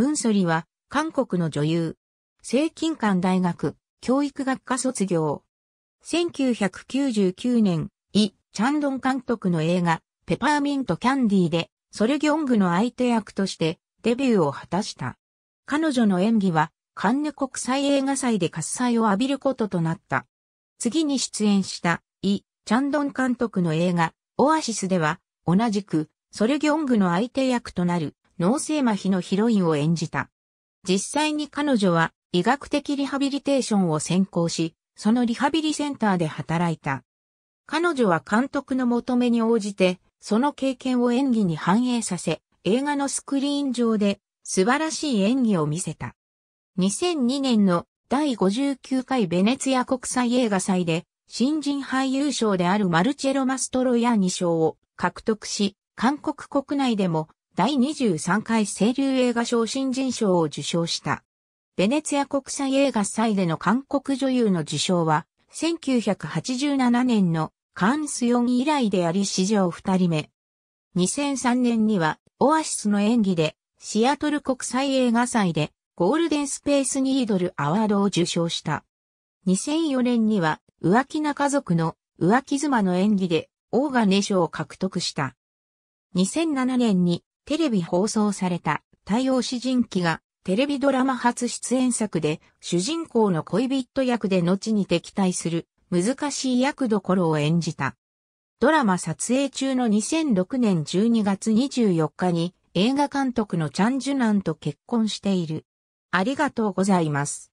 ムンソリは、韓国の女優。清近館大学、教育学科卒業。1999年、イ・チャンドン監督の映画、ペパーミント・キャンディーで、ソルギョングの相手役としてデビューを果たした。彼女の演技は、カンヌ国際映画祭で喝采を浴びることとなった。次に出演した、イ・チャンドン監督の映画、オアシスでは、同じく、ソルギョングの相手役となる、脳性麻痺のヒロインを演じた。実際に彼女は医学的リハビリテーションを専攻し、そのリハビリセンターで働いた。彼女は監督の求めに応じて、その経験を演技に反映させ、映画のスクリーン上で素晴らしい演技を見せた。2002年の第59回ベネツィア国際映画祭で新人俳優賞であるマルチェロ・マストロヤーニ賞を獲得し、韓国国内でも第23回清流映画賞新人賞を受賞した。ベネツィア国際映画祭での韓国女優の受賞は、1987年のカーンスヨン以来であり史上2人目。2003年にはオアシスの演技でシアトル国際映画祭でゴールデンスペースニードルアワードを受賞した。2004年には浮気な家族の浮気妻の演技でオーガネ賞を獲得した。2007年にテレビ放送された太陽詩人記がテレビドラマ初出演作で主人公の恋人役で後に敵対する難しい役どころを演じた。ドラマ撮影中の2006年12月24日に映画監督のチャンジュナンと結婚している。ありがとうございます。